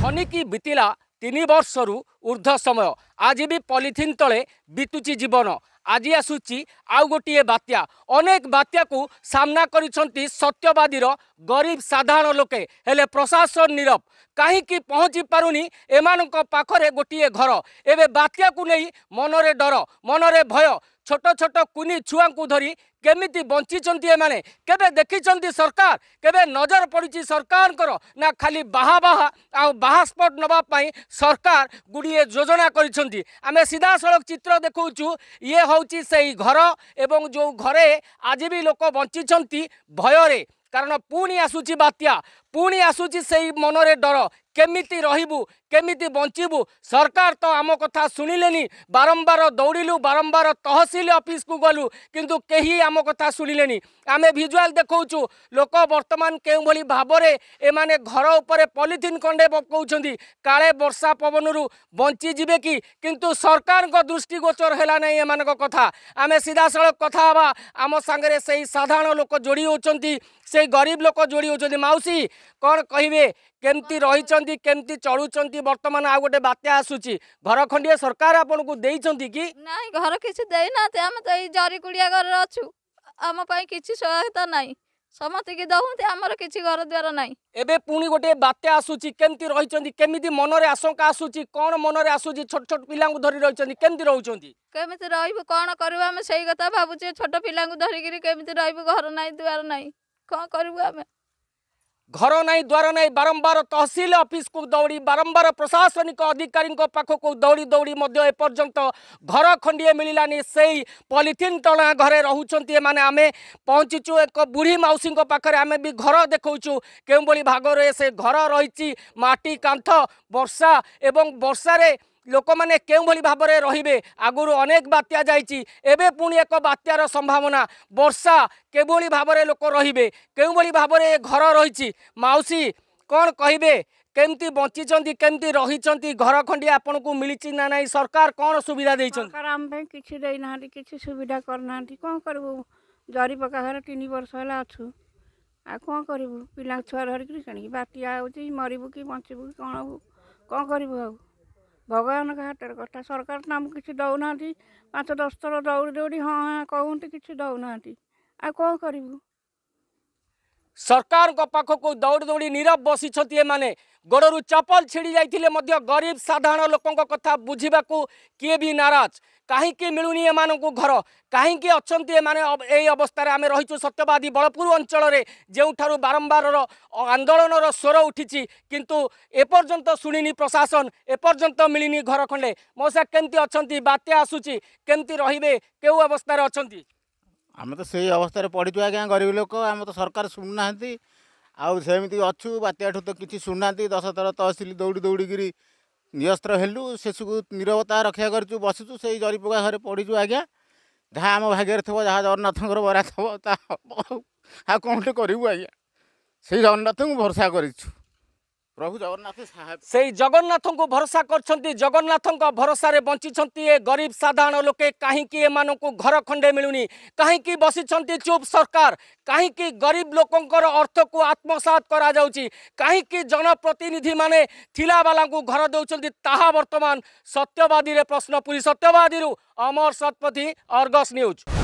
ଧନିକି ବିତିଲା ତିନି ବର୍ଷରୁ ଉର୍ଦ୍ଧ୍ୱ ସମୟ ଆଜି ବି ପଲିଥିନ୍ ତଳେ ବିତୁଛି ଜୀବନ ଆଜି ଆସୁଛି ଆଉ ଗୋଟିଏ ବାତ୍ୟା ଅନେକ ବାତ୍ୟାକୁ ସାମ୍ନା କରିଛନ୍ତି ସତ୍ୟବାଦୀର ଗରିବ ସାଧାରଣ ଲୋକେ ହେଲେ ପ୍ରଶାସନ ନିରବ କାହିଁକି ପହଞ୍ଚି ପାରୁନି ଏମାନଙ୍କ ପାଖରେ ଗୋଟିଏ ଘର ଏବେ ବାତ୍ୟାକୁ ନେଇ ମନରେ ଡର ମନରେ ଭୟ ଛୋଟ ଛୋଟ କୁନି ଛୁଆଙ୍କୁ ଧରି কেমিতি বঞ্চিছন্তি এমানে কেবে দেখিছন্তি সরকার কেবে নজর পড়িছি সরকারঙ্কর না খালি বাহা বাহা আউ বাহাস্পট নবা পাই সরকার গুড়িয়ে যোজনা করিছন্তি আমি সিধা সড়ক চিত্র দেখুছু ইয়ে হচ্ছে সেই ঘর এবং যে ঘরে আজি বি লোক বঞ্চিছন্তি ভয়রে কারণ পুনি আসুচি বাত্যা ପୁଣି ଆସୁଛି ସେଇ ମନରେ ଡର କେମିତି ରହିବୁ କେମିତି ବଞ୍ଚିବୁ ସରକାର ତ ଆମ କଥା ଶୁଣିଲେନି ବାରମ୍ବାର ଦୌଡ଼ିଲୁ ବାରମ୍ବାର ତହସିଲ ଅଫିସକୁ ଗଲୁ କିନ୍ତୁ କେହି ଆମ କଥା ଶୁଣିଲେନି ଆମେ ଭିଜୁଆଲ ଦେଖାଉଛୁ ଲୋକ ବର୍ତ୍ତମାନ କେଉଁଭଳି ଭାବରେ ଏମାନେ ଘର ଉପରେ ପଲିଥିନ୍ ଖଣ୍ଡେ ପକାଉଛନ୍ତି କାଳେ ବର୍ଷା ପବନରୁ ବଞ୍ଚିଯିବେ କି କିନ୍ତୁ ସରକାରଙ୍କ ଦୃଷ୍ଟିଗୋଚର ହେଲା ନାହିଁ ଏମାନଙ୍କ କଥା ଆମେ ସିଧାସଳଖ କଥା ହେବା ଆମ ସାଙ୍ଗରେ ସେଇ ସାଧାରଣ ଲୋକ ଯୋଡ଼ି ହେଉଛନ୍ତି ସେଇ ଗରିବ ଲୋକ ଯୋଡ଼ି ହେଉଛନ୍ତି ମାଉସୀ କ'ଣ କହିବେ କେମିତି ରହିଛନ୍ତି କେମିତି ଚଳୁଛନ୍ତି ବର୍ତ୍ତମାନ ଆଉ ଗୋଟେ ବାତ୍ୟା ଆସୁଛି ଘର ଖଣ୍ଡିଏ ସରକାର ଆପଣଙ୍କୁ ଦେଇଛନ୍ତି କି ନାଇଁ ଘର କିଛି ଦେଇନାହାନ୍ତି ଆମେ ତ ଏଇ ଜରି କୁଡ଼ିଆ ଘରରେ ଅଛୁ ଆମ ପାଇଁ କିଛି ସହାୟତା ନାହିଁ ସମସ୍ତଙ୍କୁ ଦଉଛନ୍ତି ଆମର କିଛି ଘର ଦ୍ୱାର ନାହିଁ ଏବେ ପୁଣି ଗୋଟିଏ ବାତ୍ୟା ଆସୁଛି କେମିତି ରହିଛନ୍ତି କେମିତି ମନରେ ଆଶଙ୍କା ଆସୁଛି କ'ଣ ମନରେ ଆସୁଛି ଛୋଟ ଛୋଟ ପିଲାଙ୍କୁ ଧରି ରହିଛନ୍ତି କେମିତି ରହୁଛନ୍ତି କେମିତି ରହିବୁ କ'ଣ କରିବୁ ଆମେ ସେଇ କଥା ଭାବୁଛେ ଛୋଟ ପିଲାଙ୍କୁ ଧରିକିରି କେମିତି ରହିବୁ ଘର ନାହିଁ ଦ୍ୱାର ନାହିଁ କ'ଣ କରିବୁ ଆମେ घर नै द्वार नै बारम्बार तहसिल अफिसको दौडी बारम्बार प्रशासनिक अधिकारीको पाखको दौडी दौडी ମଧ୍ୟ ଏପର୍ଯ୍ୟନ୍ତ ଘର ଖଣ୍ଡିଏ ମିଳିଲାନି ସେଇ ପଲିଥିନ୍ ଟଣା ଘରେ ରହୁଛନ୍ତି ଏମାନେ ଆମେ ପହଞ୍ଚିଛୁ ଏକ ବୁଢ଼ୀ ମାଉସୀଙ୍କ ପାଖରେ ଆମେ ବି ଘର ଦେଖାଉଛୁ କେଉଁଭଳି ଭାଗରେ ସେ ଘର ରହିଛି ମାଟି କାନ୍ଥ ବର୍ଷା ଏବଂ ବର୍ଷାରେ ଲୋକମାନେ କେଉଁଭଳି ଭାବରେ ରହିବେ ଆଗରୁ ଅନେକ ବାତ୍ୟା ଯାଇଛି ଏବେ ପୁଣି ଏକ ବାତ୍ୟାର ସମ୍ଭାବନା ବର୍ଷା କେଉଁଭଳି ଭାବରେ ଲୋକ ରହିବେ କେଉଁଭଳି ଭାବରେ ଘର ରହିଛି ମାଉସୀ କ'ଣ କହିବେ କେମିତି ବଞ୍ଚିଛନ୍ତି କେମିତି ରହିଛନ୍ତି ଘର ଖଣ୍ଡି ଆପଣଙ୍କୁ ମିଳିଛି ନା ନାହିଁ ସରକାର କ'ଣ ସୁବିଧା ଦେଇଛନ୍ତି ଆମ ପାଇଁ କିଛି ଦେଇନାହାନ୍ତି କିଛି ସୁବିଧା କରିନାହାନ୍ତି କ'ଣ କରିବୁ ଜରି ପକା ଘରେ ତିନି ବର୍ଷ ହେଲା ଅଛୁ ଆଉ କ'ଣ କରିବୁ ପିଲା ଛୁଆ ଧରିକିରି କିଣିକି ବାତ୍ୟା ହେଉଛି ମରିବୁ କି ବଞ୍ଚିବୁ କି କ'ଣ ହବୁ କ'ଣ କରିବୁ ଆଉ ଭଗବାନ ହାତରେ କଥା ସରକାର ତ ଆମକୁ କିଛି ଦେଉନାହାନ୍ତି ପାଞ୍ଚ ଦଶ ଥର ଦୌଡ଼ି ଦୌଡ଼ି ହଁ ହଁ କହୁଛନ୍ତି କିଛି ଦେଉନାହାନ୍ତି ଆଉ କ'ଣ କରିବୁ ସରକାରଙ୍କ ପାଖକୁ ଦୌଡ଼ି ଦୌଡ଼ି ନିରବ ବସିଛନ୍ତି ଏମାନେ ଗୋଡ଼ରୁ ଚପଲ ଛିଡ଼ି ଯାଇଥିଲେ ମଧ୍ୟ ଗରିବ ସାଧାରଣ ଲୋକଙ୍କ କଥା ବୁଝିବାକୁ କିଏ ବି ନାରାଜ କାହିଁକି ମିଳୁନି ଏମାନଙ୍କୁ ଘର କାହିଁକି ଅଛନ୍ତି ଏମାନେ ଏଇ ଅବସ୍ଥାରେ ଆମେ ରହିଛୁ ସତ୍ୟବାଦୀ ବଳପୁର ଅଞ୍ଚଳରେ ଯେଉଁଠାରୁ ବାରମ୍ବାରର ଆନ୍ଦୋଳନର ସ୍ୱର ଉଠିଛି କିନ୍ତୁ ଏପର୍ଯ୍ୟନ୍ତ ଶୁଣିନି ପ୍ରଶାସନ ଏପର୍ଯ୍ୟନ୍ତ ମିଳିନି ଘର ଖଣ୍ଡେ ମଉସା କେମିତି ଅଛନ୍ତି ବାତ୍ୟା ଆସୁଛି କେମିତି ରହିବେ କେଉଁ ଅବସ୍ଥାରେ ଅଛନ୍ତି ଆମେ ତ ସେଇ ଅବସ୍ଥାରେ ପଡ଼ିଛୁ ଆଜ୍ଞା ଗରିବ ଲୋକ ଆମ ତ ସରକାର ଶୁଣୁନାହାନ୍ତି ଆଉ ସେମିତି ଅଛୁ ବାତ୍ୟାଠୁ ତ କିଛି ଶୁଣୁନାହାନ୍ତି ଦଶଥର ତହସିଲ ଦୌଡ଼ି ଦୌଡ଼ିକିରି ନିରସ୍ତ୍ର ହେଲୁ ଶେଷକୁ ନିରବତା ରକ୍ଷା କରିଛୁ ବସିଛୁ ସେଇ ଜରିପକା ଘରେ ପଡ଼ିଛୁ ଆଜ୍ଞା ଯାହା ଆମ ଭାଗ୍ୟରେ ଥିବ ଯାହା ଜଗନ୍ନାଥଙ୍କର ବରା ଥିବ ତାହା ହେବ ଆଉ ଆଉ କ'ଣଟେ କରିବୁ ଆଜ୍ଞା ସେଇ ଜଗନ୍ନାଥଙ୍କୁ ଭରସା କରିଛୁ प्रभु जगन्नाथ से साहब जगन्नाथ को भरोसा जगन्नाथको भरोसार वञ्चिचन गरीब साधारण लोक काहीँक ए घर खण्ड मि काहीँक बसिचन चुप सरकार कहीँक गरीब लोकर अर्थको आत्मसात्ति काहीँक जनप्रतिनिधि मिला बाला घर देउन ताहा ता बर्तमान सत्यवादी प्रश्न पूरी सत्यवादी अमर शतपथी अर्गस न्यूज